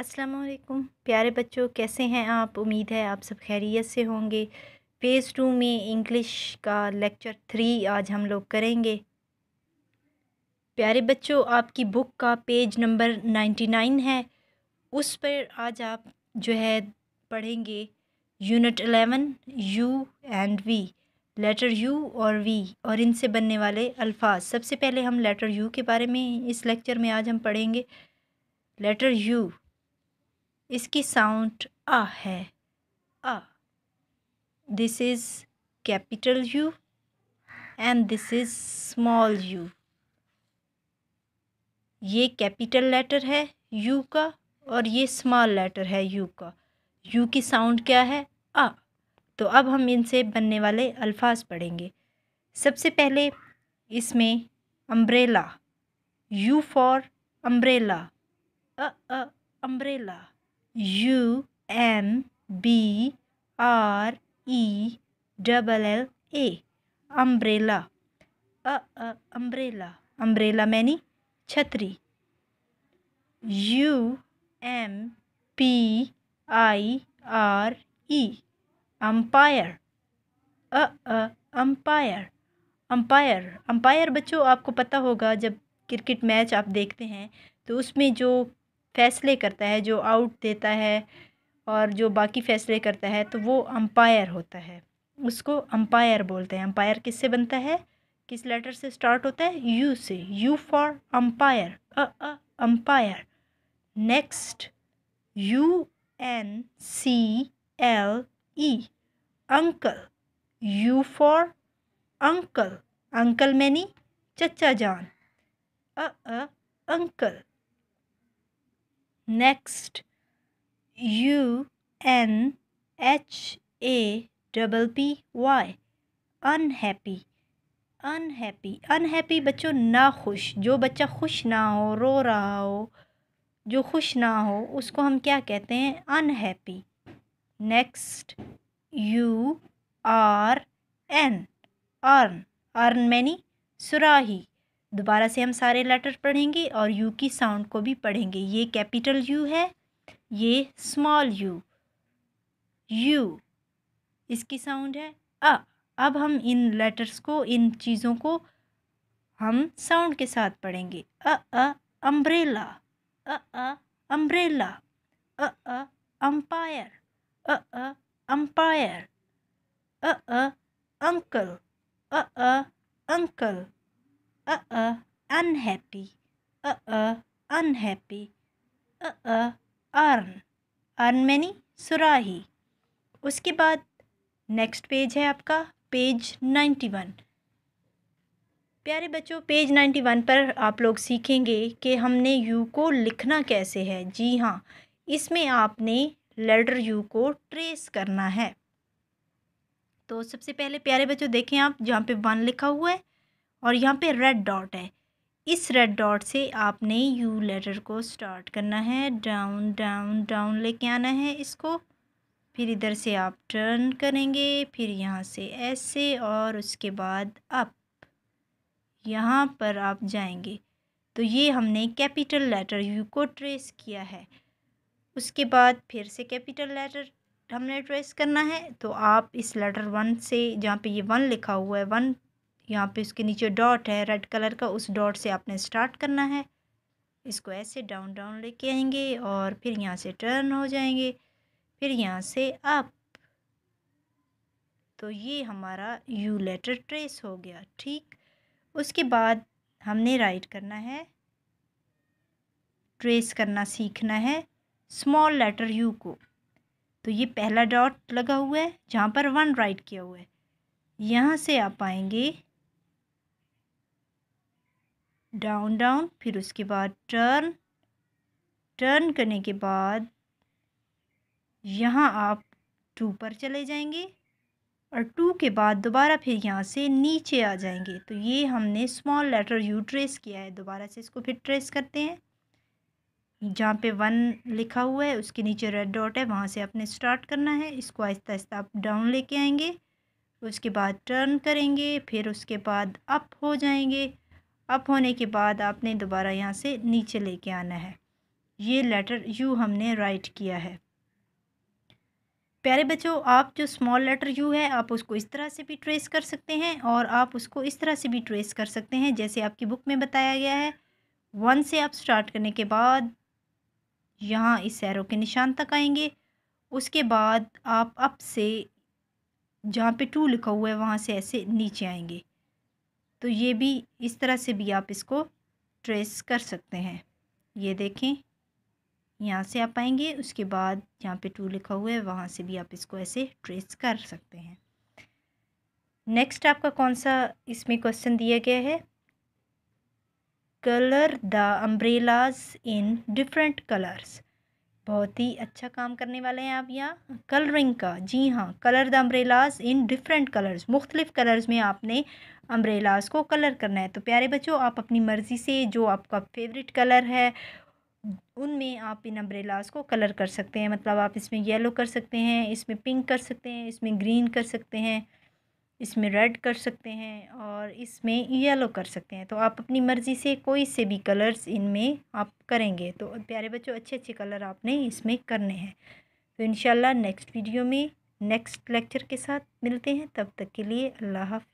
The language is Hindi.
अस्सलाम वालेकुम प्यारे बच्चों कैसे हैं आप उम्मीद है आप सब खैरियत से होंगे फेज़ टू में इंग्लिश का लेक्चर थ्री आज हम लोग करेंगे प्यारे बच्चों आपकी बुक का पेज नंबर नाइन्टी नाइन है उस पर आज आप जो है पढ़ेंगे unit eleven U and V letter U और वी और इनसे बनने वाले अल्फाज सबसे पहले हम लेटर यू के बारे में इस लेक्चर में आज हम पढ़ेंगे लेटर यू इसकी साउंड आ है आ this is capital U and this is small U ये कैपिटल लेटर है यू का और ये स्मॉल लेटर है यू का यू की साउंड क्या है आ तो अब हम इनसे बनने वाले अल्फाज पढ़ेंगे सबसे पहले इसमें umbrella U for umbrella a umbrella E A M B R E double L umbrella umbrella uh, umbrella uh, U मैनी छतरी U M P I R E umpire uh, umpire umpire umpire बच्चों आपको पता होगा जब क्रिकेट मैच आप देखते हैं तो उसमें जो फ़ैसले करता है जो आउट देता है और जो बाकी फ़ैसले करता है तो वो अम्पायर होता है उसको अम्पायर बोलते हैं अम्पायर किससे बनता है किस लेटर से स्टार्ट होता है यू से U for umpire a a umpire next U N C L E uncle U for uncle uncle मैनी चचा जान a a uncle next U N H A double P Y unhappy unhappy unhappy बच्चों ना खुश जो बच्चा खुश ना हो रो रहा हो जो खुश ना हो उसको हम क्या कहते हैं unhappy next U R N earn earn मैनी सुराही दोबारा से हम सारे लेटर पढ़ेंगे और यू की साउंड को भी पढ़ेंगे ये कैपिटल यू है ये स्मॉल यू यू इसकी साउंड है अ अब हम इन लेटर्स को इन चीज़ों को हम साउंड के साथ पढ़ेंगे अ अ अम्ब्रेला अ अ अम्ब्रेला अ अ अम्पायर अ अ अम्पायर अ अ अंकल अ अ uncle uh uh unhappy uh uh unhappy uh uh-uh, uh earn earn मैनी सुराही उसके बाद नेक्स्ट पेज है आपका पेज नाइन्टी वन प्यारे बच्चों पेज नाइन्टी वन पर आप लोग सीखेंगे कि हमने यू को लिखना कैसे है जी हाँ इसमें आपने लेटर यू को ट्रेस करना है तो सबसे पहले प्यारे बच्चों देखें आप जहाँ पे वन लिखा हुआ है और यहाँ पे रेड डॉट है इस रेड डॉट से आपने यू लेटर को स्टार्ट करना है डाउन डाउन डाउन लेके आना है इसको फिर इधर से आप टर्न करेंगे फिर यहाँ से ऐसे और उसके बाद अप यहाँ पर आप जाएंगे तो ये हमने कैपिटल लेटर यू को ट्रेस किया है उसके बाद फिर से कैपिटल लेटर हमने ट्रेस करना है तो आप इस लेटर वन से जहाँ पे ये वन लिखा हुआ है वन यहाँ पे उसके नीचे डॉट है रेड कलर का उस डॉट से आपने स्टार्ट करना है इसको ऐसे डाउन डाउन लेके आएंगे और फिर यहाँ से टर्न हो जाएंगे फिर यहाँ से अप तो ये हमारा यू लेटर ट्रेस हो गया ठीक उसके बाद हमने राइट करना है ट्रेस करना सीखना है स्मॉल लेटर यू को तो ये पहला डॉट लगा हुआ है जहाँ पर वन राइट किया हुआ है यहाँ से आप आएंगे डाउन डाउन फिर उसके बाद टर्न टर्न करने के बाद यहाँ आप टू पर चले जाएंगे और टू के बाद दोबारा फिर यहाँ से नीचे आ जाएंगे तो ये हमने स्मॉल लेटर यू ट्रेस किया है दोबारा से इसको फिर ट्रेस करते हैं जहाँ पे वन लिखा हुआ है उसके नीचे रेड डॉट है वहाँ से आपने स्टार्ट करना है इसको आहिस्ता आहिस्ता आप डाउन लेके आएंगे उसके बाद टर्न करेंगे फिर उसके बाद अप हो जाएंगे अप होने के बाद आपने दोबारा यहाँ से नीचे लेके आना है ये लेटर यू हमने राइट किया है प्यारे बच्चों आप जो स्मॉल लेटर यू है आप उसको इस तरह से भी ट्रेस कर सकते हैं और आप उसको इस तरह से भी ट्रेस कर सकते हैं जैसे आपकी बुक में बताया गया है वन से आप स्टार्ट करने के बाद यहाँ इस सैरों के निशान तक आएंगे उसके बाद आप अप से जहाँ पे टू लिखा हुआ है वहाँ से ऐसे नीचे आएंगे तो ये भी इस तरह से भी आप इसको ट्रेस कर सकते हैं ये देखें यहाँ से आप आएंगे उसके बाद यहाँ पे टू लिखा हुआ है वहाँ से भी आप इसको ऐसे ट्रेस कर सकते हैं नेक्स्ट आपका कौन सा इसमें क्वेश्चन दिया गया है colour the umbrellas in different colours बहुत ही अच्छा काम करने वाले हैं आप यहाँ कलरिंग का जी हाँ colour the umbrellas in different colours मुख्तलिफ़ कलर्स में आपने अम्ब्रेलाज को कलर करना है तो प्यारे बच्चों आप अपनी मर्ज़ी से जो आपका फेवरेट कलर है उनमें आप इन अम्ब्रेलाज को कलर कर सकते हैं मतलब आप इसमें येलो कर सकते हैं इसमें पिंक कर सकते हैं इसमें ग्रीन कर सकते हैं इसमें रेड कर सकते हैं और इसमें येलो कर सकते हैं तो आप अपनी मर्ज़ी से कोई से भी कलर्स इनमें आप करेंगे तो प्यारे बच्चों अच्छे अच्छे कलर आपने इसमें करने हैं तो इन नेक्स्ट वीडियो में नेक्स्ट लेक्चर के साथ मिलते हैं तब तक के लिए अल्लाह हाफि